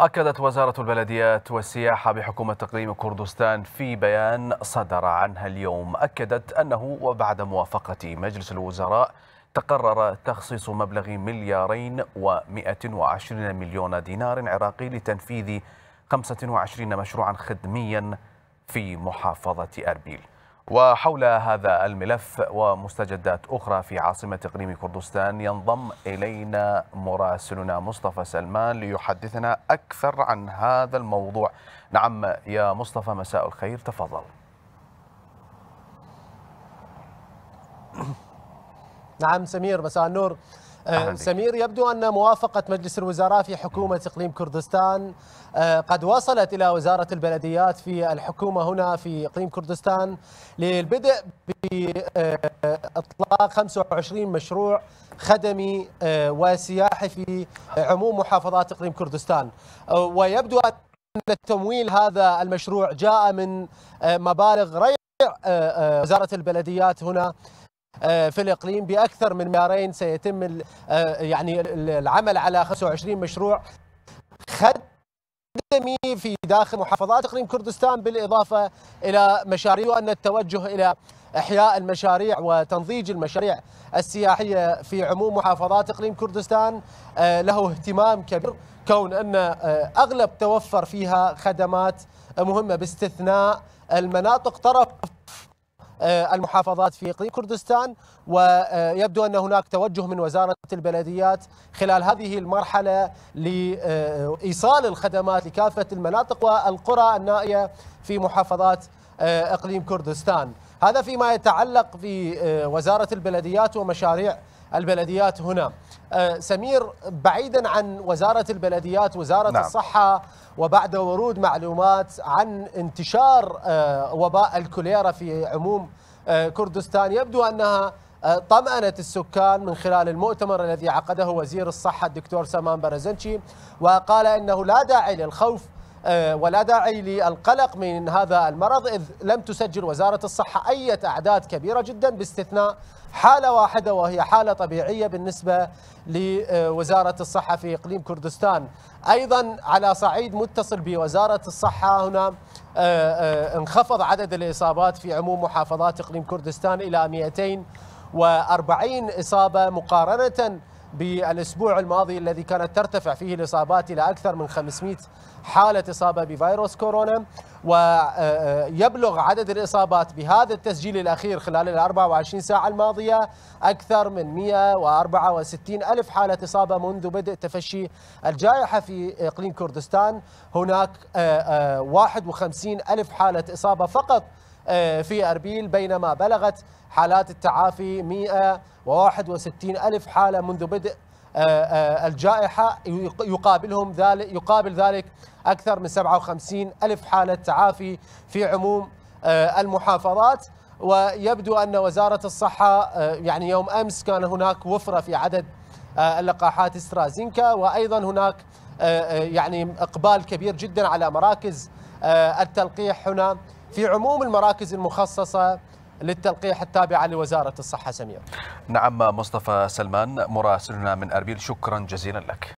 أكدت وزارة البلديات والسياحة بحكومة تقليم كردستان في بيان صدر عنها اليوم أكدت أنه وبعد موافقة مجلس الوزراء تقرر تخصيص مبلغ مليارين و120 مليون دينار عراقي لتنفيذ 25 مشروعا خدميا في محافظة أربيل وحول هذا الملف ومستجدات أخرى في عاصمة إقليم كردستان ينضم إلينا مراسلنا مصطفى سلمان ليحدثنا أكثر عن هذا الموضوع نعم يا مصطفى مساء الخير تفضل نعم سمير مساء النور آه، سمير يبدو أن موافقة مجلس الوزراء في حكومة إقليم كردستان آه، قد وصلت إلى وزارة البلديات في الحكومة هنا في إقليم كردستان للبدء بإطلاق آه، 25 مشروع خدمي وسياحي في عموم محافظات إقليم كردستان ويبدو أن التمويل هذا المشروع جاء من مبالغ غير وزارة البلديات هنا آه، في الاقليم باكثر من معيارين سيتم آه، يعني العمل على 25 مشروع خدمي في داخل محافظات اقليم كردستان بالاضافه الى مشاريع ان التوجه الى احياء المشاريع وتنضيج المشاريع السياحيه في عموم محافظات اقليم كردستان آه، له اهتمام كبير كون ان اغلب توفر فيها خدمات مهمه باستثناء المناطق طرف آه، المحافظات في إقليم كردستان ويبدو أن هناك توجه من وزارة البلديات خلال هذه المرحلة لإيصال الخدمات لكافة المناطق والقرى النائية في محافظات آه، إقليم كردستان هذا فيما يتعلق بوزارة آه، البلديات ومشاريع البلديات هنا آه، سمير بعيدا عن وزارة البلديات وزارة نعم. الصحة وبعد ورود معلومات عن انتشار آه، وباء الكوليرا في عموم كردستان يبدو أنها طمأنت السكان من خلال المؤتمر الذي عقده وزير الصحة الدكتور سامان برزنشي وقال أنه لا داعي للخوف آه، ولا داعي للقلق من هذا المرض إذ لم تسجل وزارة الصحة أي أعداد كبيرة جدا باستثناء حالة واحدة وهي حالة طبيعية بالنسبة لوزارة الصحة في إقليم كردستان أيضا على صعيد متصل بوزارة الصحة هنا آه، آه، انخفض عدد الإصابات في عموم محافظات إقليم كردستان إلى 240 إصابة مقارنة بالاسبوع الماضي الذي كانت ترتفع فيه الاصابات الى اكثر من 500 حاله اصابه بفيروس كورونا ويبلغ عدد الاصابات بهذا التسجيل الاخير خلال ال 24 ساعه الماضيه اكثر من 164 الف حاله اصابه منذ بدء تفشي الجائحه في اقليم كردستان هناك 51 آه، آه، الف حاله اصابه فقط آه، في أربيل بينما بلغت حالات التعافي 161 ألف حالة منذ بدء آه، آه، الجائحة يقابلهم ذلك يقابل ذلك أكثر من 57 ألف حالة تعافي في عموم المحافظات ويبدو أن وزارة الصحة يعني يوم أمس كان هناك وفرة في عدد اللقاحات استرازينكا وأيضا هناك يعني إقبال كبير جدا على مراكز التلقيح هنا في عموم المراكز المخصصة للتلقيح التابعة لوزارة الصحة سمير نعم مصطفى سلمان مراسلنا من أربيل شكرا جزيلا لك